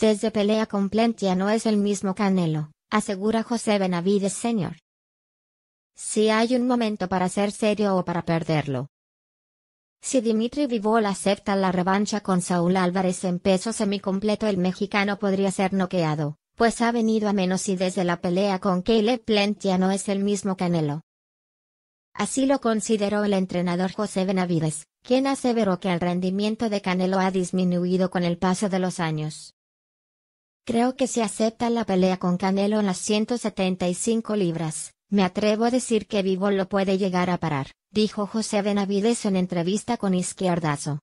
Desde pelea con Plentia no es el mismo Canelo, asegura José Benavides Sr. Si hay un momento para ser serio o para perderlo. Si Dimitri Vivol acepta la revancha con Saúl Álvarez en peso semicompleto el mexicano podría ser noqueado, pues ha venido a menos y desde la pelea con Caleb Plentia no es el mismo Canelo. Así lo consideró el entrenador José Benavides, quien aseveró que el rendimiento de Canelo ha disminuido con el paso de los años. Creo que si acepta la pelea con Canelo en las 175 libras, me atrevo a decir que Vivo lo puede llegar a parar, dijo José Benavides en entrevista con Izquierdazo.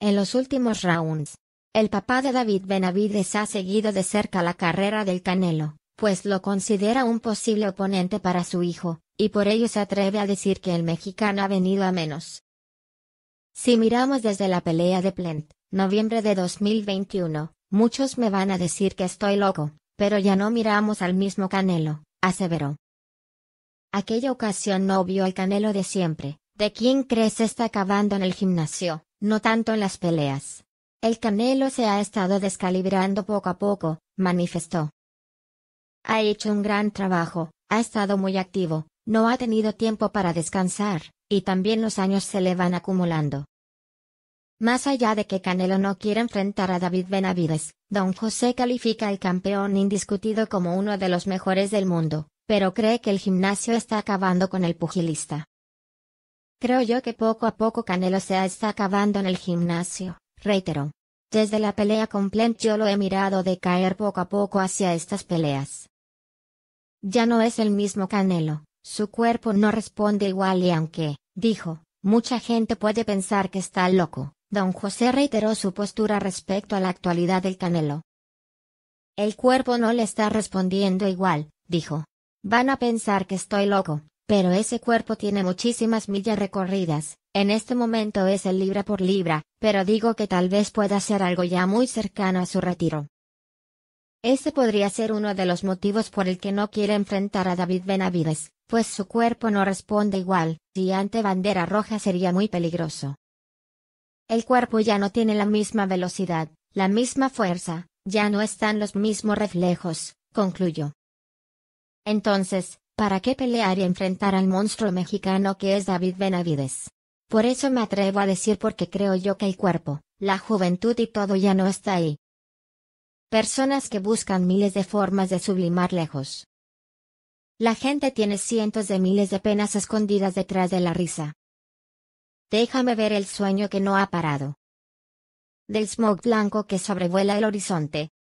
En los últimos rounds, el papá de David Benavides ha seguido de cerca la carrera del Canelo, pues lo considera un posible oponente para su hijo, y por ello se atreve a decir que el mexicano ha venido a menos. Si miramos desde la pelea de Plent, noviembre de 2021, muchos me van a decir que estoy loco, pero ya no miramos al mismo Canelo, aseveró. Aquella ocasión no vio al Canelo de siempre, de quien crees está acabando en el gimnasio, no tanto en las peleas. El Canelo se ha estado descalibrando poco a poco, manifestó. Ha hecho un gran trabajo, ha estado muy activo, no ha tenido tiempo para descansar, y también los años se le van acumulando. Más allá de que Canelo no quiera enfrentar a David Benavides, Don José califica al campeón indiscutido como uno de los mejores del mundo, pero cree que el gimnasio está acabando con el pugilista. Creo yo que poco a poco Canelo se está acabando en el gimnasio, reitero. Desde la pelea con yo lo he mirado de caer poco a poco hacia estas peleas. Ya no es el mismo Canelo, su cuerpo no responde igual y aunque, dijo, mucha gente puede pensar que está loco, Don José reiteró su postura respecto a la actualidad del Canelo. El cuerpo no le está respondiendo igual, dijo. Van a pensar que estoy loco, pero ese cuerpo tiene muchísimas millas recorridas, en este momento es el libra por libra, pero digo que tal vez pueda ser algo ya muy cercano a su retiro. Ese podría ser uno de los motivos por el que no quiere enfrentar a David Benavides, pues su cuerpo no responde igual, y ante bandera roja sería muy peligroso. El cuerpo ya no tiene la misma velocidad, la misma fuerza, ya no están los mismos reflejos, concluyo. Entonces, ¿para qué pelear y enfrentar al monstruo mexicano que es David Benavides? Por eso me atrevo a decir porque creo yo que el cuerpo, la juventud y todo ya no está ahí. Personas que buscan miles de formas de sublimar lejos. La gente tiene cientos de miles de penas escondidas detrás de la risa. Déjame ver el sueño que no ha parado. Del smog blanco que sobrevuela el horizonte,